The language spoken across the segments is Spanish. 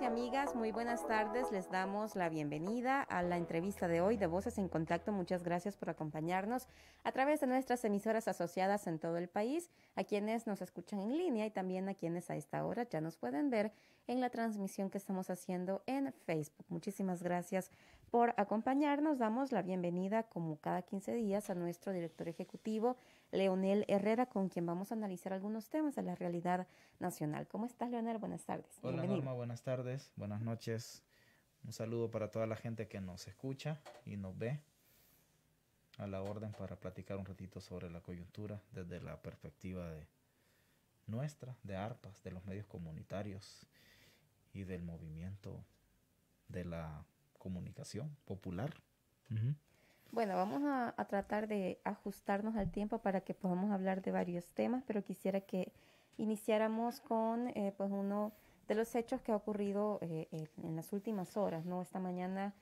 y amigas, muy buenas tardes. Les damos la bienvenida a la entrevista de hoy de Voces en Contacto. Muchas gracias por acompañarnos a través de nuestras emisoras asociadas en todo el país, a quienes nos escuchan en línea y también a quienes a esta hora ya nos pueden ver en la transmisión que estamos haciendo en Facebook. Muchísimas gracias por acompañarnos. Damos la bienvenida, como cada 15 días, a nuestro director ejecutivo, Leonel Herrera, con quien vamos a analizar algunos temas de la realidad nacional. ¿Cómo estás, Leonel? Buenas tardes. Hola, Norma. Buenas tardes. Buenas noches. Un saludo para toda la gente que nos escucha y nos ve a la orden para platicar un ratito sobre la coyuntura desde la perspectiva de nuestra, de ARPAS, de los medios comunitarios y del movimiento de la comunicación popular. Bueno, vamos a, tratar de ajustarnos al tiempo para que podamos hablar de varios temas, pero quisiera que iniciáramos con eh, pues uno de los hechos que ha ocurrido eh, eh, en las últimas horas. ¿no? Esta mañana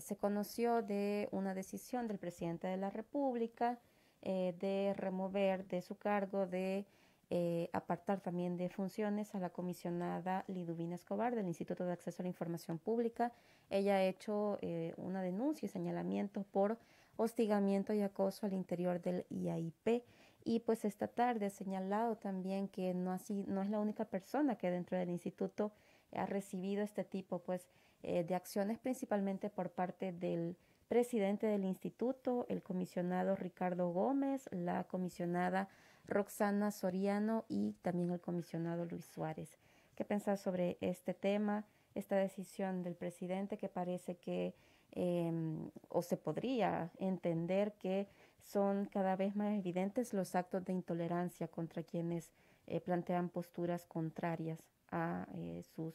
se conoció de una decisión del presidente de la República de remover de su cargo de eh, apartar también de funciones a la comisionada Liduvina Escobar del Instituto de Acceso a la Información Pública. Ella ha hecho eh, una denuncia y señalamiento por hostigamiento y acoso al interior del IAIP. Y pues esta tarde ha señalado también que no, así, no es la única persona que dentro del instituto ha recibido este tipo pues, eh, de acciones, principalmente por parte del presidente del instituto, el comisionado Ricardo Gómez, la comisionada Roxana Soriano y también el comisionado Luis Suárez. ¿Qué pensar sobre este tema, esta decisión del presidente que parece que em, o se podría entender que son cada vez más evidentes los actos de intolerancia contra quienes eh, plantean posturas contrarias a eh, sus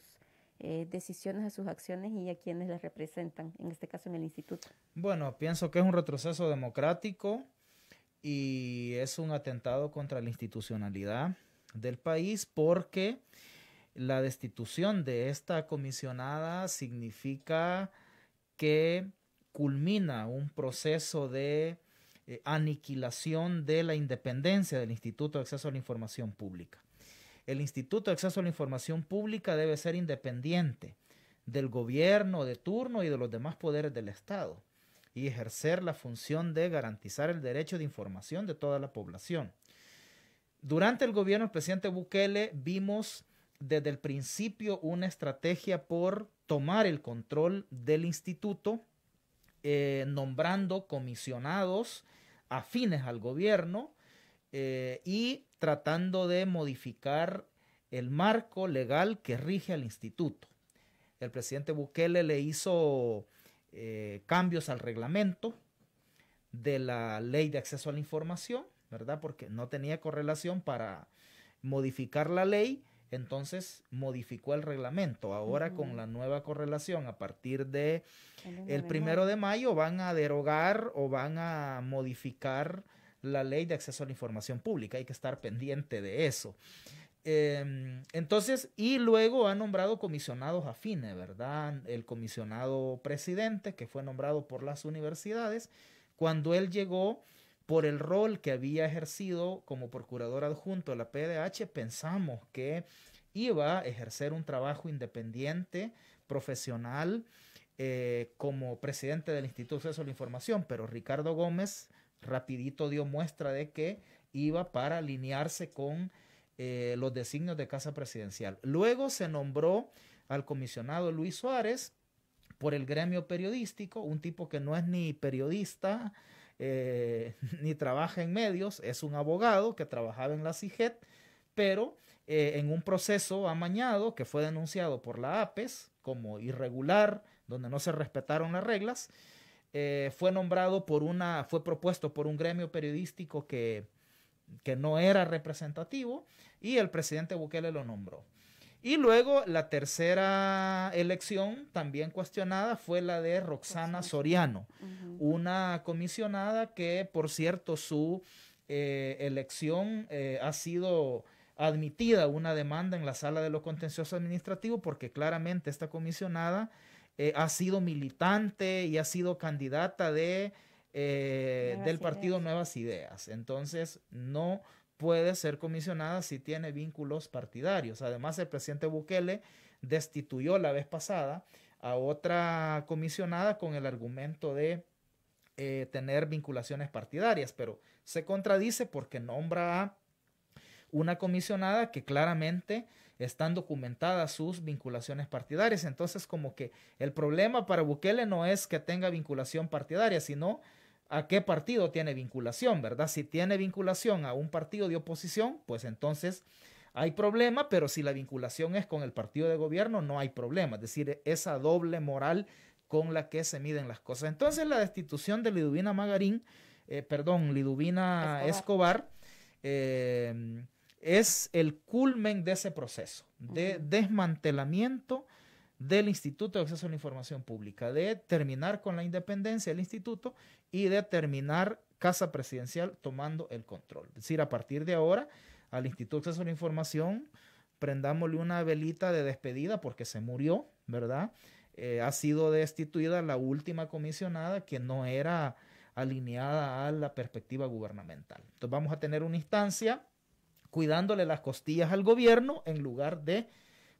eh, decisiones, a sus acciones y a quienes las representan, en este caso en el instituto? Bueno, pienso que es un retroceso democrático y es un atentado contra la institucionalidad del país porque la destitución de esta comisionada significa que culmina un proceso de eh, aniquilación de la independencia del Instituto de Acceso a la Información Pública. El Instituto de Acceso a la Información Pública debe ser independiente del gobierno de turno y de los demás poderes del Estado ejercer la función de garantizar el derecho de información de toda la población. Durante el gobierno del presidente Bukele vimos desde el principio una estrategia por tomar el control del instituto, eh, nombrando comisionados afines al gobierno eh, y tratando de modificar el marco legal que rige al instituto. El presidente Bukele le hizo eh, cambios al reglamento de la ley de acceso a la información, ¿verdad? Porque no tenía correlación para modificar la ley, entonces modificó el reglamento. Ahora con la nueva correlación, a partir de el primero de mayo, van a derogar o van a modificar la ley de acceso a la información pública. Hay que estar pendiente de eso. Em, entonces, y luego ha nombrado comisionados afines, ¿verdad? El comisionado presidente, que fue nombrado por las universidades, cuando él llegó por el rol que había ejercido como procurador adjunto de la PDH, pensamos que iba a ejercer un trabajo independiente, profesional, eh, como presidente del Instituto de Acceso a la Información, pero Ricardo Gómez rapidito dio muestra de que iba para alinearse con eh, los designios de Casa Presidencial. Luego se nombró al comisionado Luis Suárez por el gremio periodístico, un tipo que no es ni periodista eh, ni trabaja en medios, es un abogado que trabajaba en la CIGET, pero eh, en un proceso amañado que fue denunciado por la APES como irregular, donde no se respetaron las reglas, fue nombrado por una, fue propuesto por un gremio periodístico que, que no era representativo y el presidente Bukele lo nombró. Y luego la tercera elección también cuestionada fue la de Roxana Soriano, una comisionada que, por cierto, su eh, elección eh, ha sido admitida una demanda en la sala de lo contencioso administrativo porque claramente esta comisionada eh, ha sido militante y ha sido candidata de, del partido Nuevas Ideas. Entonces, no puede ser comisionada si tiene vínculos partidarios. Además, el presidente Bukele destituyó la vez pasada a otra comisionada con el argumento de eh, tener vinculaciones partidarias, pero se contradice porque nombra a una comisionada que claramente están documentadas sus vinculaciones partidarias. Entonces, como que el problema para Bukele no es que tenga vinculación partidaria, sino a qué partido tiene vinculación, ¿verdad? Si tiene vinculación a un partido de oposición, pues entonces hay problema, pero si la vinculación es con el partido de gobierno, no hay problema. Es decir, esa doble moral con la que se miden las cosas. Entonces la destitución de Liduvina Magarín, eh, perdón, Liduvina Escobar, eh, es el culmen de ese proceso de desmantelamiento del Instituto de Acceso a la Información Pública, de terminar con la independencia del instituto y de terminar Casa Presidencial tomando el control. Es decir, a partir de ahora, al Instituto de Acceso a la Información, prendámosle una velita de despedida porque se murió, ¿verdad? Eh, ha sido destituida la última comisionada que no era alineada a la perspectiva gubernamental. Entonces vamos a tener una instancia cuidándole las costillas al gobierno en lugar de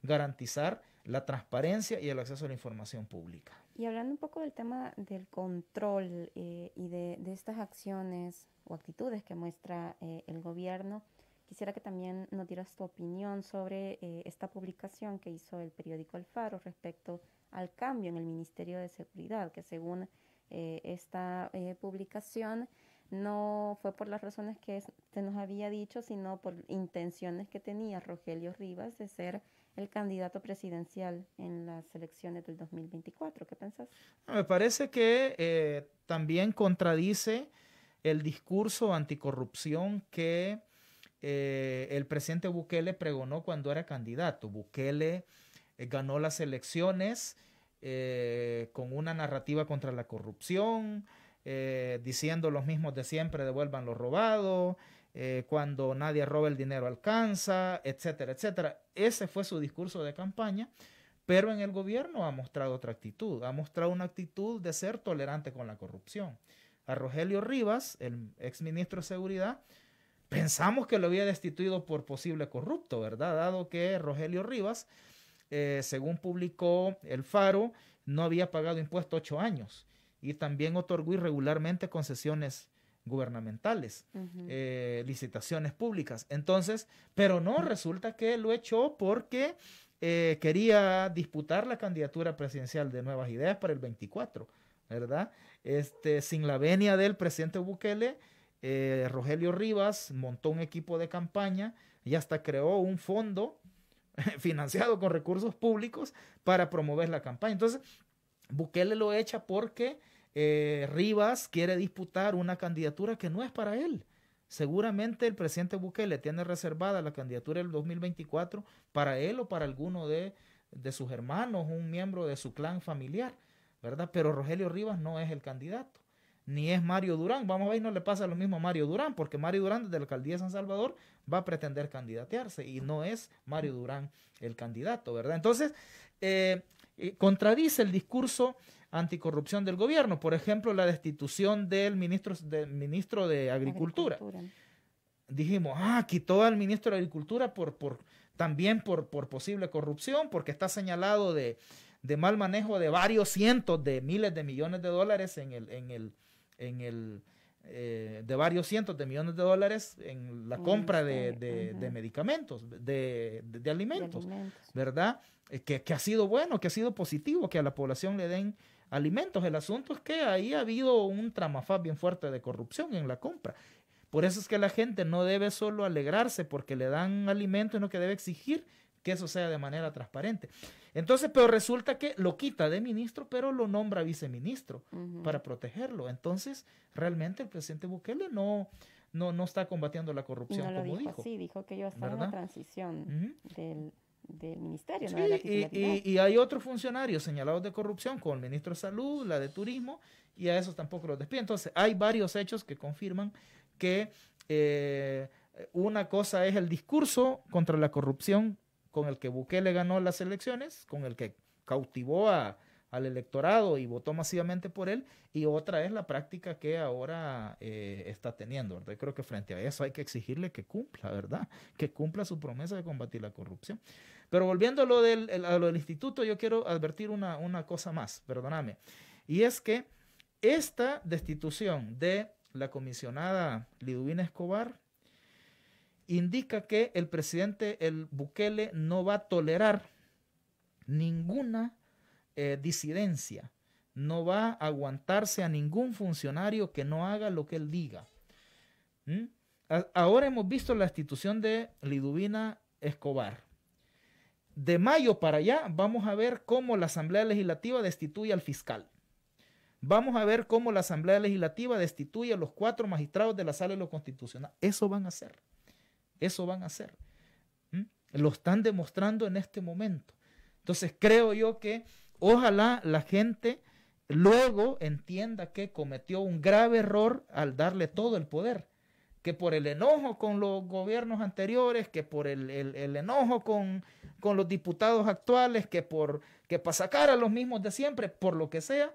garantizar la transparencia y el acceso a la información pública. Y hablando un poco del tema del control eh, y de, estas acciones o actitudes que muestra eh, el gobierno, quisiera que también nos dieras tu opinión sobre eh, esta publicación que hizo el periódico Alfaro respecto al cambio en el Ministerio de Seguridad, que según esta publicación no fue por las razones que se nos había dicho, sino por intenciones que tenía Rogelio Rivas de ser el candidato presidencial en las elecciones del 2024. ¿Qué pensás? Me parece que eh, también contradice el discurso anticorrupción que eh, el presidente Bukele pregonó cuando era candidato. Bukele eh, ganó las elecciones con una narrativa contra la corrupción, diciendo los mismos de siempre, devuelvan lo robado. Eh, cuando nadie roba el dinero alcanza, etcétera, etcétera. Ese fue su discurso de campaña, pero en el gobierno ha mostrado otra actitud, ha mostrado una actitud de ser tolerante con la corrupción. A Rogelio Rivas, el exministro de Seguridad, pensamos que lo había destituido por posible corrupto, ¿verdad? Dado que Rogelio Rivas, eh, según publicó El Faro, no había pagado impuestos ocho años y también otorgó irregularmente concesiones gubernamentales, eh, licitaciones públicas. Entonces, pero no, resulta que lo echó porque eh, quería disputar la candidatura presidencial de Nuevas Ideas para el 24, ¿verdad? Este, sin la venia del presidente Bukele, eh, Rogelio Rivas montó un equipo de campaña y hasta creó un fondo financiado con recursos públicos para promover la campaña. Entonces, Bukele lo echa porque eh, Rivas quiere disputar una candidatura que no es para él. Seguramente el presidente Bukele tiene reservada la candidatura del 2024 para él o para alguno de, sus hermanos, un miembro de su clan familiar, ¿verdad? Pero Rogelio Rivas no es el candidato, ni es Mario Durán. Vamos a ver, no le pasa lo mismo a Mario Durán, porque Mario Durán de la alcaldía de San Salvador va a pretender candidatearse y no es Mario Durán el candidato, ¿verdad? Entonces, eh, eh, contradice el discurso anticorrupción del gobierno, por ejemplo, la destitución del ministro, del ministro de Agricultura. Dijimos, ah, quitó al ministro de Agricultura por, por, también por, por posible corrupción, porque está señalado de, mal manejo de varios cientos de miles de millones de dólares en el, en el, en el eh, de varios cientos de millones de dólares en la compra este, de, medicamentos, de, alimentos, ¿verdad? Eh, que, ha sido bueno, que ha sido positivo que a la población le den alimentos. El asunto es que ahí ha habido un tramafaz bien fuerte de corrupción en la compra. Por eso es que la gente no debe solo alegrarse porque le dan alimentos, sino que debe exigir que eso sea de manera transparente. Entonces, pero resulta que lo quita de ministro, pero lo nombra viceministro para protegerlo. Entonces, realmente el presidente Bukele no, no, no está combatiendo la corrupción, como dijo. Sí, dijo que iba a estar en la transición del del ministerio. y, hay otros funcionarios señalados de corrupción, como el ministro de Salud, la de Turismo, y a esos tampoco los despiden. Entonces, hay varios hechos que confirman que eh, una cosa es el discurso contra la corrupción con el que Bukele ganó las elecciones, con el que cautivó al electorado y votó masivamente por él, y otra es la práctica que ahora eh, está teniendo, ¿verdad? creo que frente a eso hay que exigirle que cumpla, ¿verdad? Que cumpla su promesa de combatir la corrupción. Pero volviendo a lo del, del instituto, yo quiero advertir una, cosa más, perdóname. Y es que esta destitución de la comisionada Liduvina Escobar indica que el presidente, el Bukele, no va a tolerar ninguna eh, disidencia, no va a aguantarse a ningún funcionario que no haga lo que él diga. ¿Mm? Ahora hemos visto la destitución de Liduvina Escobar de mayo para allá vamos a ver cómo la Asamblea Legislativa destituye al fiscal. Vamos a ver cómo la Asamblea Legislativa destituye a los cuatro magistrados de la Sala de lo Constitucional. Eso van a hacer. Eso van a hacer. ¿Mm? Lo están demostrando en este momento. Entonces creo yo que ojalá la gente luego entienda que cometió un grave error al darle todo el poder que por el enojo con los gobiernos anteriores, que por el, enojo con, los diputados actuales, que por que para sacar a los mismos de siempre, por lo que sea,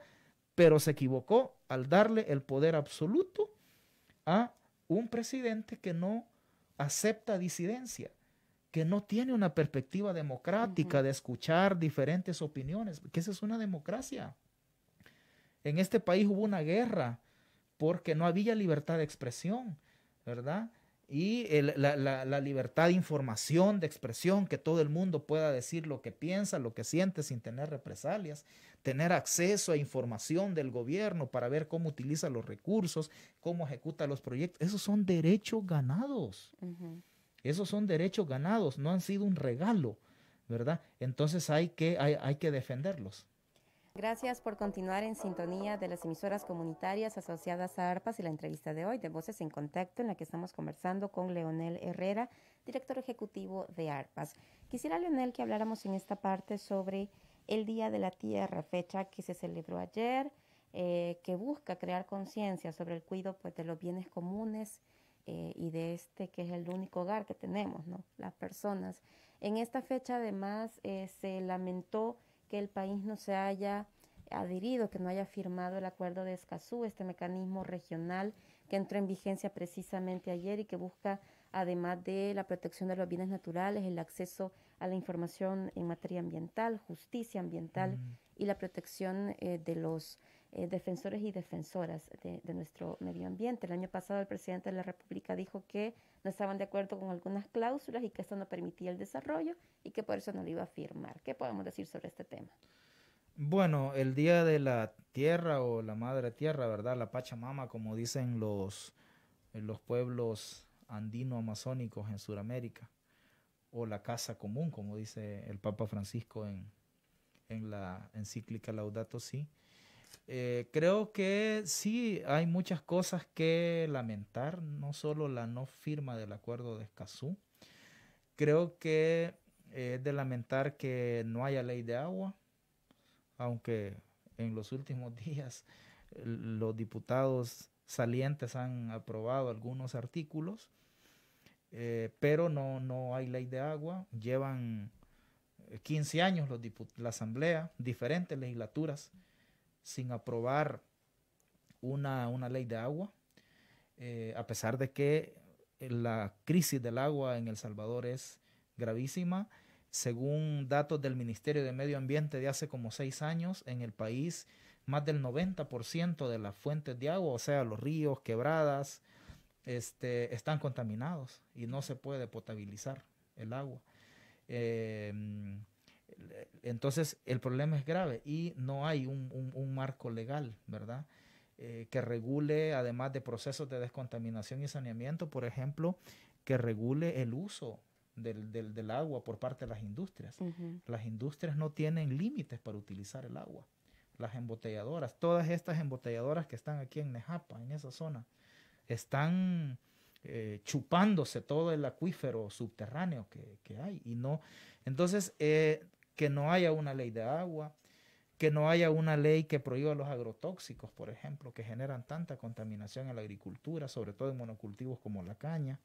pero se equivocó al darle el poder absoluto a un presidente que no acepta disidencia, que no tiene una perspectiva democrática de escuchar diferentes opiniones, que esa es una democracia. En este país hubo una guerra porque no había libertad de expresión ¿verdad? Y la, libertad de información, de expresión, que todo el mundo pueda decir lo que piensa, lo que siente sin tener represalias, tener acceso a información del gobierno para ver cómo utiliza los recursos, cómo ejecuta los proyectos. Esos son derechos ganados. Esos son derechos ganados, no han sido un regalo, ¿verdad? Entonces hay que, hay, hay que defenderlos. Gracias por continuar en sintonía de las emisoras comunitarias asociadas a ARPAS y la entrevista de hoy de Voces en Contacto en la que estamos conversando con Leonel Herrera, director ejecutivo de ARPAS. Quisiera, Leonel, que habláramos en esta parte sobre el Día de la Tierra, fecha que se celebró ayer, eh, que busca crear conciencia sobre el cuidado pues, de los bienes comunes eh, y de este que es el único hogar que tenemos, ¿no? las personas. En esta fecha además eh, se lamentó que el país no se haya adherido, que no haya firmado el acuerdo de Escazú, este mecanismo regional que entró en vigencia precisamente ayer y que busca, además de la protección de los bienes naturales, el acceso a la información en materia ambiental, justicia ambiental y la protección eh, de los eh, defensores y defensoras de nuestro medio ambiente. El año pasado el presidente de la República dijo que no estaban de acuerdo con algunas cláusulas y que esto no permitía el desarrollo y que por eso no lo iba a firmar. ¿Qué podemos decir sobre este tema? Bueno, el Día de la Tierra o la Madre Tierra, ¿verdad? La Pachamama, como dicen los, los pueblos andino-amazónicos en Sudamérica, o la Casa Común, como dice el Papa Francisco en, en la encíclica Laudato Si', eh, creo que sí hay muchas cosas que lamentar, no solo la no firma del acuerdo de Escazú. Creo que eh, es de lamentar que no haya ley de agua, aunque en los últimos días eh, los diputados salientes han aprobado algunos artículos, pero no, hay ley de agua. Llevan 15 años la Asamblea, diferentes legislaturas sin aprobar una, ley de agua, eh, a pesar de que la crisis del agua en El Salvador es gravísima. Según datos del Ministerio de Medio Ambiente de hace como seis años, en el país más del 90% de las fuentes de agua, o sea, los ríos, quebradas, este, están contaminados y no se puede potabilizar el agua. Eh, entonces el problema es grave y no hay un, marco legal, ¿verdad? Eh, que regule, además de procesos de descontaminación y saneamiento, por ejemplo, que regule el uso del, agua por parte de las industrias. Las industrias no tienen límites para utilizar el agua. Las embotelladoras, todas estas embotelladoras que están aquí en Nejapa, en esa zona, están eh, chupándose todo el acuífero subterráneo que, hay. Y no, entonces, eh, que no haya una ley de agua, que no haya una ley que prohíba los agrotóxicos, por ejemplo, que generan tanta contaminación en la agricultura, sobre todo en monocultivos como la caña,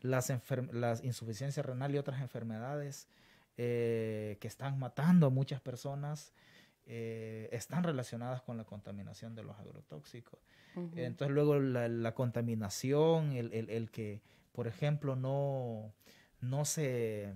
las, las insuficiencias renal y otras enfermedades eh, que están matando a muchas personas. Eh, están relacionadas con la contaminación de los agrotóxicos. Entonces luego la, contaminación, el, el, que, por ejemplo, no, no se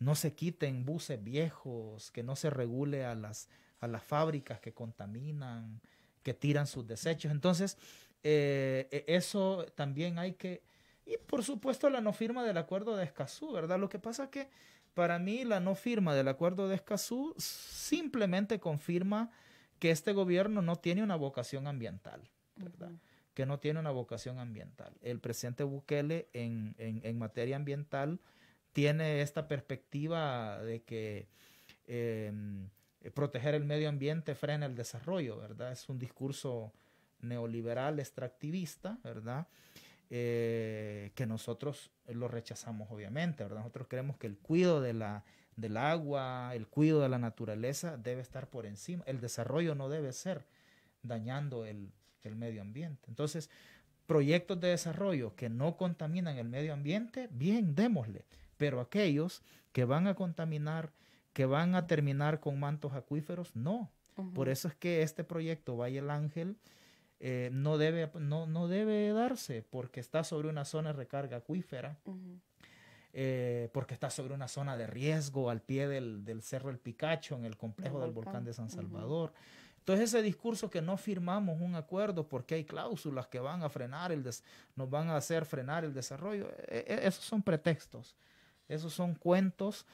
no se quiten buses viejos, que no se regule a las, a las fábricas que contaminan, que tiran sus desechos. Entonces, eh, e, eso también hay que... Y por supuesto la no firma del acuerdo de Escazú, ¿verdad? Lo que pasa es que para mí la no firma del acuerdo de Escazú simplemente confirma que este gobierno no tiene una vocación ambiental, ¿verdad? Que no tiene una vocación ambiental. El presidente Bukele en materia ambiental tiene esta perspectiva de que em, proteger el medio ambiente frena el desarrollo, ¿verdad? Es un discurso neoliberal extractivista, ¿verdad? Eh, que nosotros lo rechazamos, obviamente, ¿verdad? Nosotros creemos que el cuidado de del agua, el cuidado de la naturaleza debe estar por encima, el desarrollo no debe ser dañando el medio ambiente. Entonces, proyectos de desarrollo que no contaminan el medio ambiente, bien, démosle. Pero aquellos que van a contaminar, que van a terminar con mantos acuíferos, no. Por eso es que este proyecto Valle el Ángel eh, no, debe, no, debe darse porque está sobre una zona de recarga acuífera. Eh, porque está sobre una zona de riesgo al pie del, Cerro El Picacho, en el complejo del volcán. de San Salvador. Entonces ese discurso que no firmamos un acuerdo porque hay cláusulas que van a frenar el nos van a hacer frenar el desarrollo, e, e, esos son pretextos. Esos son cuentos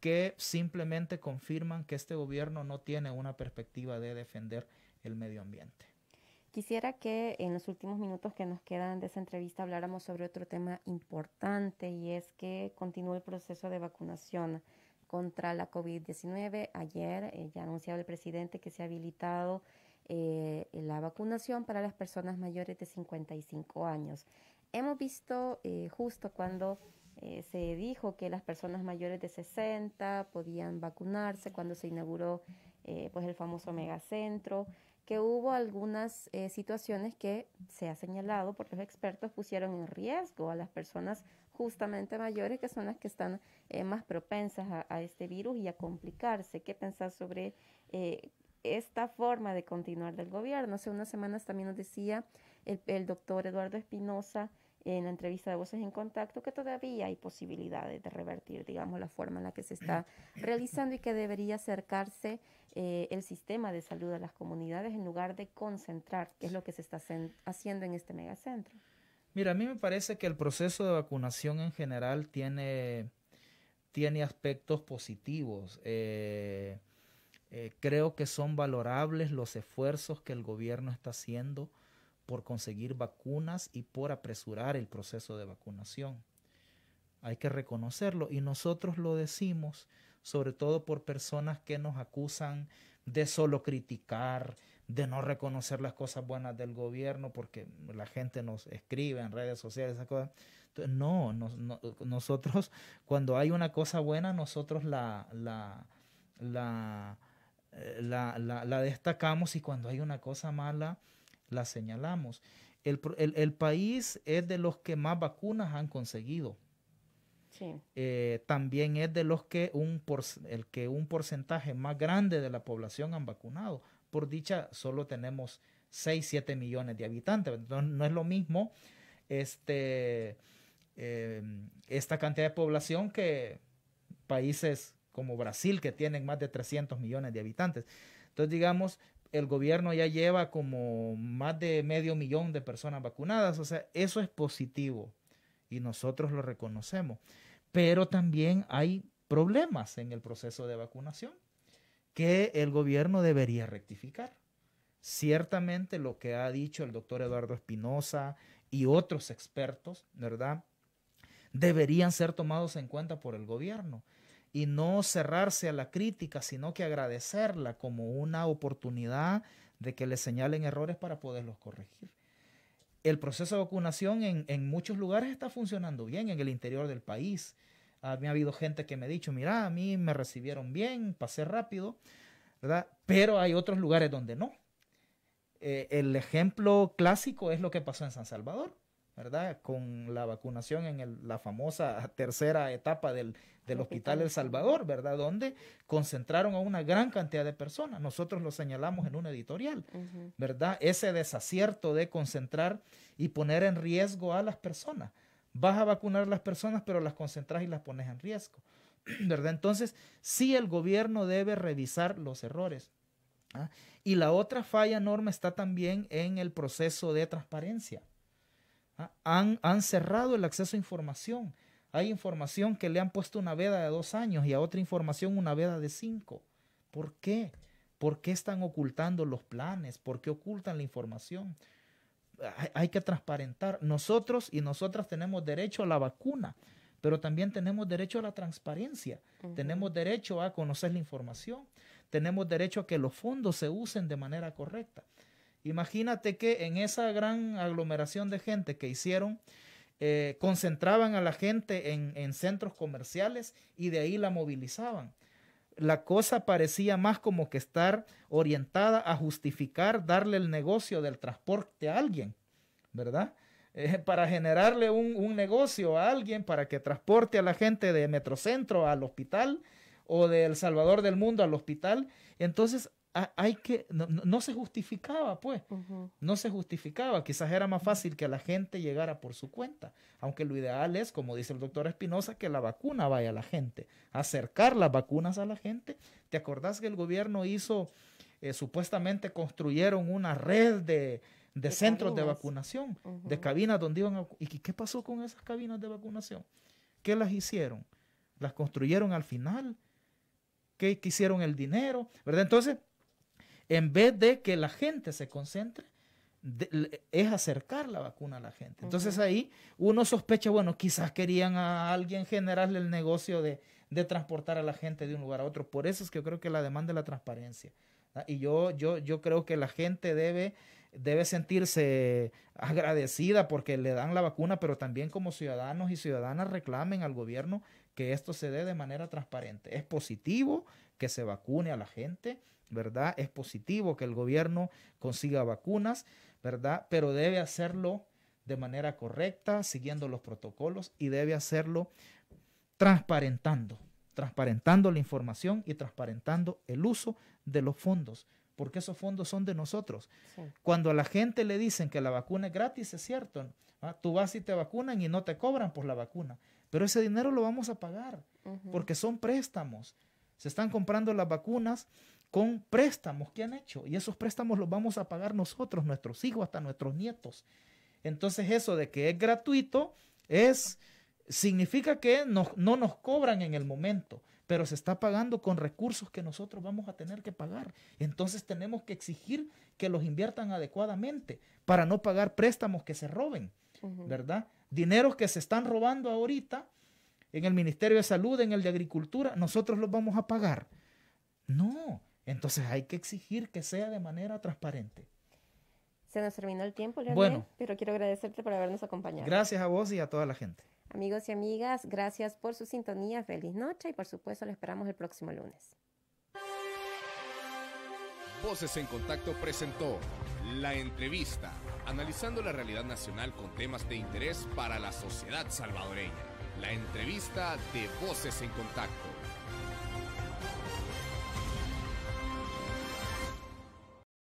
que simplemente confirman que este gobierno no tiene una perspectiva de defender el medio ambiente. Quisiera que en los últimos minutos que nos quedan de esa entrevista habláramos sobre otro tema importante y es que continúa el proceso de vacunación contra la COVID-19. Ayer eh, ya anunciaba el presidente que se ha habilitado eh, la vacunación para las personas mayores de 55 años. Hemos visto eh, justo cuando eh, se dijo que las personas mayores de 60 podían vacunarse cuando se inauguró eh, pues el famoso megacentro, que hubo algunas eh, situaciones que se ha señalado por los expertos pusieron en riesgo a las personas justamente mayores que son las que están más propensas a, este virus y a complicarse. ¿Qué pensar sobre esta forma de continuar del gobierno? Hace unas semanas también nos decía el, el doctor Eduardo Espinosa, en la entrevista de Voces en Contacto que todavía hay posibilidades de revertir, digamos, la forma en la que se está realizando y que debería acercarse eh, el sistema de salud a las comunidades en lugar de concentrar, que es lo que se está haciendo en este megacentro. Mira, a mí me parece que el proceso de vacunación en general tiene, tiene aspectos positivos. Eh, eh, creo que son valorables los esfuerzos que el gobierno está haciendo por conseguir vacunas y por apresurar el proceso de vacunación. Hay que reconocerlo y nosotros lo decimos, sobre todo por personas que nos acusan de solo criticar, de no reconocer las cosas buenas del gobierno, porque la gente nos escribe en redes sociales, esas cosas. no, nosotros cuando hay una cosa buena, nosotros la, la, la, eh, la destacamos y cuando hay una cosa mala, la señalamos. El, el, país es de los que más vacunas han conseguido. Eh, también es de los que un, por, el que un porcentaje más grande de la población han vacunado. Por dicha, solo tenemos 6, 7 millones de habitantes. Entonces, no es lo mismo este, em, esta cantidad de población que países como Brasil, que tienen más de 300 millones de habitantes. Entonces, digamos, el gobierno ya lleva como más de medio millón de personas vacunadas, o sea, eso es positivo y nosotros lo reconocemos. Pero también hay problemas en el proceso de vacunación que el gobierno debería rectificar. Ciertamente lo que ha dicho el doctor Eduardo Espinosa y otros expertos, ¿verdad? Deberían ser tomados en cuenta por el gobierno y no cerrarse a la crítica, sino que agradecerla como una oportunidad de que le señalen errores para poderlos corregir. El proceso de vacunación en, muchos lugares está funcionando bien en el interior del país. A ah, mí ha habido gente que me ha dicho, mira, a mí me recibieron bien, pasé rápido, ¿verdad? Pero hay otros lugares donde no. Eh, el ejemplo clásico es lo que pasó en San Salvador. ¿verdad? Con la vacunación en la famosa tercera etapa del, Hospital El Salvador, ¿verdad? Donde concentraron a una gran cantidad de personas. Nosotros lo señalamos en un editorial, ¿verdad? Ese desacierto de concentrar y poner en riesgo a las personas. Vas a vacunar a las personas, pero las concentras y las pones en riesgo, ¿verdad? Entonces, sí el gobierno debe revisar los errores. ¿ah? Y la otra falla enorme está también en el proceso de transparencia. ¿ah? Han, cerrado el acceso a información. Hay información que le han puesto una veda de dos años y a otra información una veda de cinco. ¿Por qué? ¿Por qué están ocultando los planes? ¿Por qué ocultan la información? Hay, que transparentar. Nosotros y nosotras tenemos derecho a la vacuna, pero también tenemos derecho a la transparencia. Tenemos derecho a conocer la información. Tenemos derecho a que los fondos se usen de manera correcta. Imagínate que en esa gran aglomeración de gente que hicieron, eh, concentraban a la gente en, centros comerciales y de ahí la movilizaban. La cosa parecía más como que estar orientada a justificar darle el negocio del transporte a alguien, ¿verdad? Eh, para generarle un, negocio a alguien, para que transporte a la gente de Metrocentro al hospital o de El Salvador del Mundo al hospital. Entonces hay que, no, se justificaba, pues, no se justificaba. Quizás era más fácil que la gente llegara por su cuenta, aunque lo ideal es, como dice el doctor Espinosa, que la vacuna vaya a la gente, acercar las vacunas a la gente. ¿Te acordás que el gobierno hizo, eh, supuestamente construyeron una red de, centros de vacunación, de cabinas donde iban a... ¿Y qué pasó con esas cabinas de vacunación? ¿Qué las hicieron? ¿Las construyeron al final? ¿Qué, qué hicieron el dinero? ¿Verdad? Entonces en vez de que la gente se concentre, es acercar la vacuna a la gente. Entonces ahí uno sospecha, bueno, quizás querían a alguien generarle el negocio de, transportar a la gente de un lugar a otro. Por eso es que yo creo que la demanda es la transparencia. Y yo, yo, yo creo que la gente debe, debe sentirse agradecida porque le dan la vacuna, pero también como ciudadanos y ciudadanas reclamen al gobierno que esto se dé de manera transparente. Es positivo que se vacune a la gente, ¿verdad? Es positivo que el gobierno consiga vacunas, ¿verdad? Pero debe hacerlo de manera correcta, siguiendo los protocolos y debe hacerlo transparentando, transparentando la información y transparentando el uso de los fondos, porque esos fondos son de nosotros. Cuando a la gente le dicen que la vacuna es gratis, es cierto, tú vas y te vacunan y no te cobran por la vacuna, pero ese dinero lo vamos a pagar, porque son préstamos. Se están comprando las vacunas con préstamos que han hecho. Y esos préstamos los vamos a pagar nosotros, nuestros hijos, hasta nuestros nietos. Entonces eso de que es gratuito es significa que no, nos cobran en el momento, pero se está pagando con recursos que nosotros vamos a tener que pagar. Entonces tenemos que exigir que los inviertan adecuadamente para no pagar préstamos que se roben, ¿verdad? Dineros que se están robando ahorita en el Ministerio de Salud, en el de Agricultura, nosotros los vamos a pagar. No, entonces hay que exigir que sea de manera transparente. Se nos terminó el tiempo, Leonel, pero quiero agradecerte por habernos acompañado. Gracias a vos y a toda la gente. Amigos y amigas, gracias por su sintonía, feliz noche y por supuesto lo esperamos el próximo lunes. Voces en Contacto presentó La Entrevista, analizando la realidad nacional con temas de interés para la sociedad salvadoreña. La entrevista de Voces en Contacto.